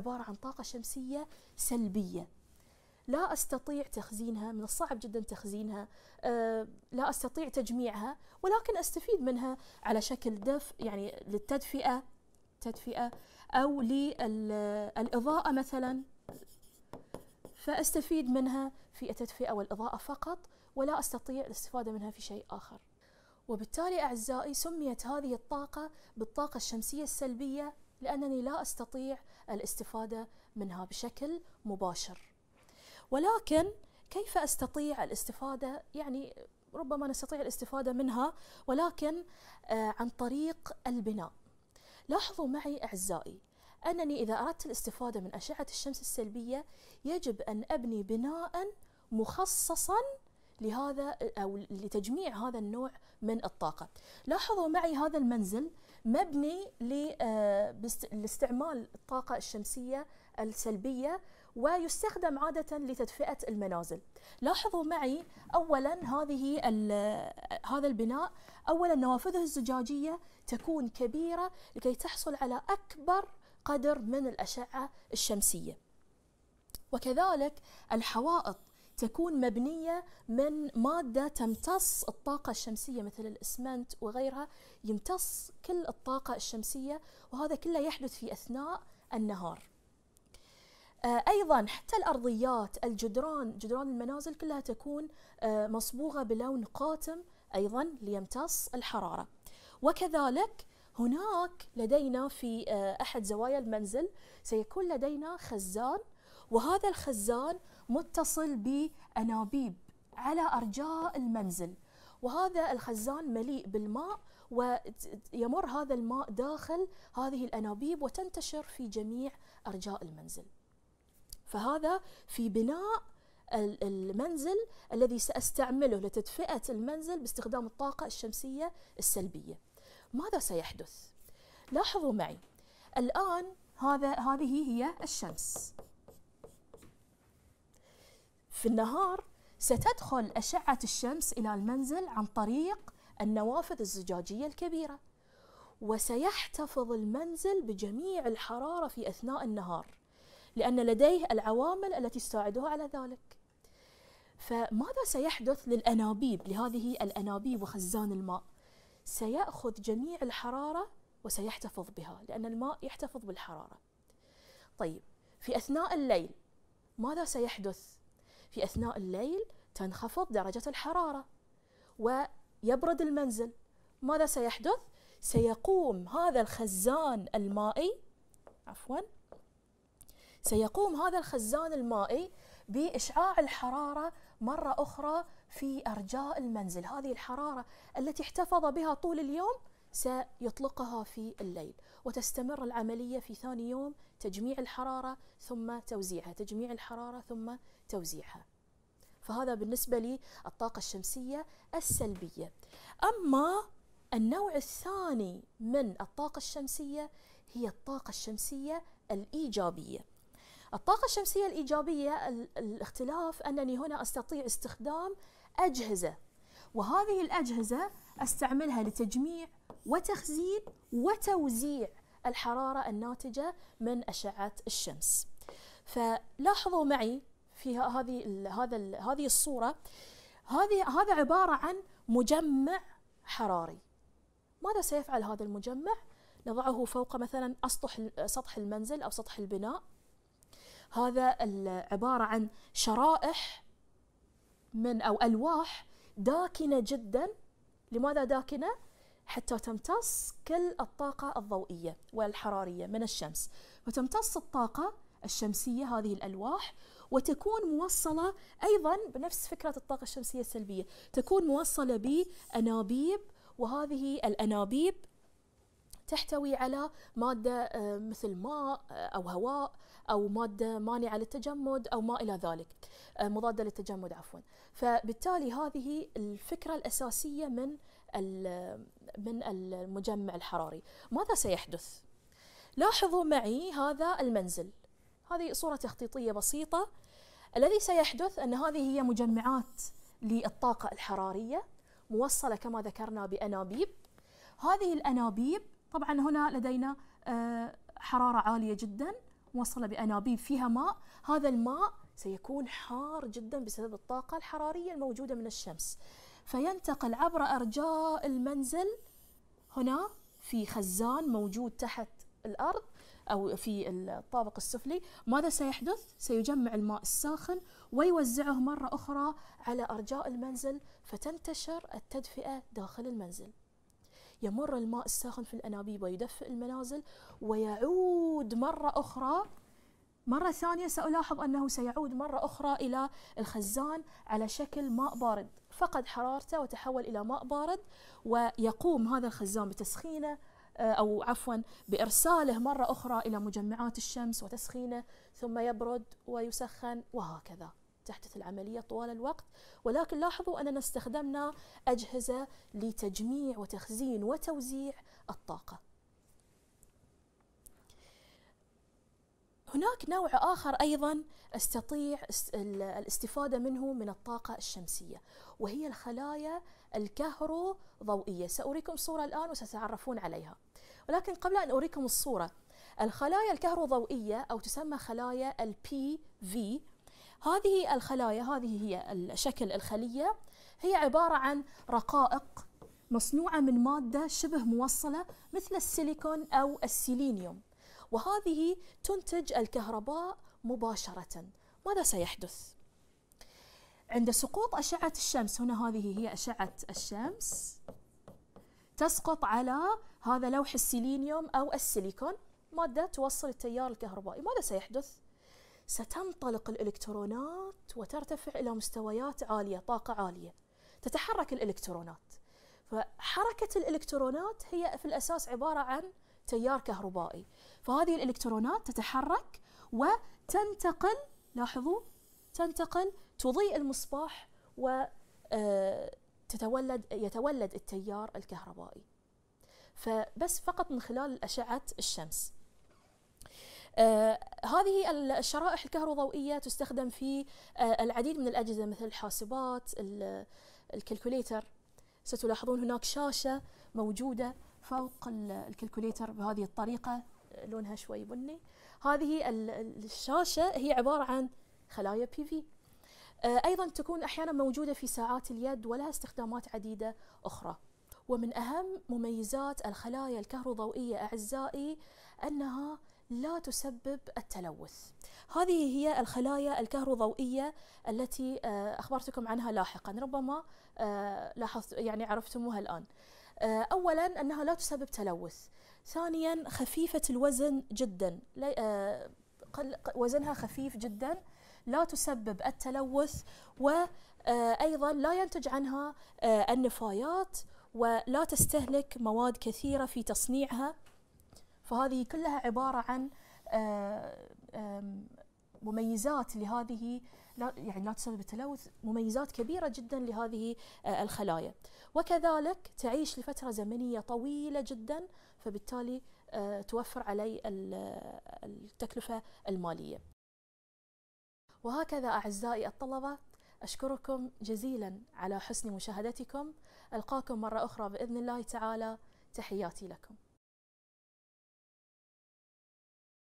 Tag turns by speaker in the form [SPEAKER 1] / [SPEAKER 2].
[SPEAKER 1] عبارة عن طاقة شمسية سلبية لا استطيع تخزينها من الصعب جدا تخزينها آه، لا استطيع تجميعها ولكن استفيد منها على شكل دفء يعني للتدفئه تدفئه او للاضاءه مثلا فاستفيد منها في التدفئه والاضاءه فقط ولا استطيع الاستفاده منها في شيء اخر وبالتالي اعزائي سميت هذه الطاقه بالطاقه الشمسيه السلبيه لأنني لا أستطيع الاستفادة منها بشكل مباشر ولكن كيف أستطيع الاستفادة يعني ربما نستطيع الاستفادة منها ولكن آه، عن طريق البناء لاحظوا معي أعزائي أنني إذا أردت الاستفادة من أشعة الشمس السلبية يجب أن أبني بناء مخصصا لهذا أو لتجميع هذا النوع من الطاقة لاحظوا معي هذا المنزل مبني آه، لاستعمال الطاقة الشمسية السلبية ويستخدم عادة لتدفئة المنازل لاحظوا معي أولا هذه آه، هذا البناء أولا نوافذه الزجاجية تكون كبيرة لكي تحصل على أكبر قدر من الأشعة الشمسية وكذلك الحوائط تكون مبنية من مادة تمتص الطاقة الشمسية مثل الإسمنت وغيرها يمتص كل الطاقة الشمسية وهذا كله يحدث في أثناء النهار آه، أيضا حتى الأرضيات الجدران جدران المنازل كلها تكون آه، مصبوغة بلون قاتم أيضا ليمتص الحرارة وكذلك هناك لدينا في آه، أحد زوايا المنزل سيكون لدينا خزان وهذا الخزان متصل بأنابيب على أرجاء المنزل وهذا الخزان مليء بالماء ويمر هذا الماء داخل هذه الأنابيب وتنتشر في جميع أرجاء المنزل فهذا في بناء المنزل الذي سأستعمله لتدفئة المنزل باستخدام الطاقة الشمسية السلبية ماذا سيحدث؟ لاحظوا معي الآن هذا هذه هي الشمس في النهار ستدخل أشعة الشمس إلى المنزل عن طريق النوافذ الزجاجية الكبيرة وسيحتفظ المنزل بجميع الحرارة في أثناء النهار لأن لديه العوامل التي تساعده على ذلك فماذا سيحدث للأنابيب لهذه الأنابيب وخزان الماء سيأخذ جميع الحرارة وسيحتفظ بها لأن الماء يحتفظ بالحرارة طيب في أثناء الليل ماذا سيحدث في أثناء الليل تنخفض درجة الحرارة ويبرد المنزل ماذا سيحدث؟ سيقوم هذا الخزان المائي عفوا سيقوم هذا الخزان المائي بإشعاع الحرارة مرة أخرى في أرجاء المنزل هذه الحرارة التي احتفظ بها طول اليوم سيطلقها في الليل وتستمر العملية في ثاني يوم تجميع الحرارة ثم توزيعها تجميع الحرارة ثم توزيعها فهذا بالنسبة للطاقة الشمسية السلبية أما النوع الثاني من الطاقة الشمسية هي الطاقة الشمسية الإيجابية الطاقة الشمسية الإيجابية الاختلاف أنني هنا أستطيع استخدام أجهزة وهذه الأجهزة أستعملها لتجميع وتخزين وتوزيع الحرارة الناتجة من أشعة الشمس فلاحظوا معي في هذه هذا هذه الصورة هذه هذا عبارة عن مجمع حراري ماذا سيفعل هذا المجمع؟ نضعه فوق مثلا أسطح سطح المنزل أو سطح البناء هذا عبارة عن شرائح من أو ألواح داكنة جدا لماذا داكنة؟ حتى تمتص كل الطاقة الضوئية والحرارية من الشمس وتمتص الطاقة الشمسية هذه الألواح وتكون موصلة أيضا بنفس فكرة الطاقة الشمسية السلبية تكون موصلة بأنابيب وهذه الأنابيب تحتوي على مادة آه، مثل ماء آه، أو هواء أو مادة مانعة للتجمد أو ما إلى ذلك آه، مضادة للتجمد عفوا فبالتالي هذه الفكرة الأساسية من من المجمع الحراري ماذا سيحدث؟ لاحظوا معي هذا المنزل هذه صورة تخطيطية بسيطة الذي سيحدث أن هذه هي مجمعات للطاقة الحرارية موصلة كما ذكرنا بأنابيب هذه الأنابيب طبعا هنا لدينا آه، حرارة عالية جدا موصلة بأنابيب فيها ماء هذا الماء سيكون حار جدا بسبب الطاقة الحرارية الموجودة من الشمس فينتقل عبر أرجاء المنزل هنا في خزان موجود تحت الأرض أو في الطابق السفلي ماذا سيحدث؟ سيجمع الماء الساخن ويوزعه مرة أخرى على أرجاء المنزل فتنتشر التدفئة داخل المنزل يمر الماء الساخن في الأنابيب ويدفئ المنازل ويعود مرة أخرى مرة ثانية سألاحظ أنه سيعود مرة أخرى إلى الخزان على شكل ماء بارد فقد حرارته وتحول إلى ماء بارد ويقوم هذا الخزان بتسخينه آه، أو عفوا بإرساله مرة أخرى إلى مجمعات الشمس وتسخينه ثم يبرد ويسخن وهكذا تحدث العملية طوال الوقت ولكن لاحظوا أننا استخدمنا أجهزة لتجميع وتخزين وتوزيع الطاقة هناك نوع آخر أيضا استطيع الاستفادة منه من الطاقة الشمسية وهي الخلايا الكهروضوئية سأريكم صورة الآن وستتعرفون عليها ولكن قبل أن أريكم الصورة الخلايا الكهروضوئية أو تسمى خلايا الـ PV هذه الخلايا هذه هي الشكل الخلية هي عبارة عن رقائق مصنوعة من مادة شبه موصلة مثل السيليكون أو السيلينيوم وهذه تنتج الكهرباء مباشرة ماذا سيحدث؟ عند سقوط أشعة الشمس هنا هذه هي أشعة الشمس تسقط على هذا لوح السيلينيوم أو السيليكون مادة توصل التيار الكهربائي ماذا سيحدث؟ ستنطلق الإلكترونات وترتفع إلى مستويات عالية طاقة عالية تتحرك الإلكترونات فحركة الإلكترونات هي في الأساس عبارة عن تيار كهربائي فهذه الإلكترونات تتحرك وتنتقل لاحظوا تنتقل تضيء المصباح و آه، تتولد يتولد التيار الكهربائي فبس فقط من خلال أشعة الشمس آه، هذه الشرائح الكهروضوئية تستخدم في آه، العديد من الأجهزة مثل الحاسبات الكالكوليتر ستلاحظون هناك شاشة موجودة فوق الكالكوليتر بهذه الطريقة آه، لونها شوي بني هذه الشاشة هي عبارة عن خلايا بي في أيضا تكون أحيانا موجودة في ساعات اليد ولها استخدامات عديدة أخرى ومن أهم مميزات الخلايا الكهروضوئية أعزائي أنها لا تسبب التلوث هذه هي الخلايا الكهروضوئية التي آه، أخبرتكم عنها لاحقا ربما آه، لاحظت يعني عرفتموها الآن آه، أولا أنها لا تسبب تلوث ثانيا خفيفة الوزن جدا وزنها خفيف جدا لا تسبب التلوث وأيضا لا ينتج عنها النفايات ولا تستهلك مواد كثيرة في تصنيعها فهذه كلها عبارة عن آه، مميزات لهذه لا يعني لا تسبب التلوث مميزات كبيرة جدا لهذه آه، الخلايا وكذلك تعيش لفترة زمنية طويلة جدا فبالتالي آه، توفر علي التكلفة المالية وهكذا أعزائي الطلبة أشكركم جزيلا على حسن مشاهدتكم ألقاكم مرة أخرى بإذن الله تعالى تحياتي لكم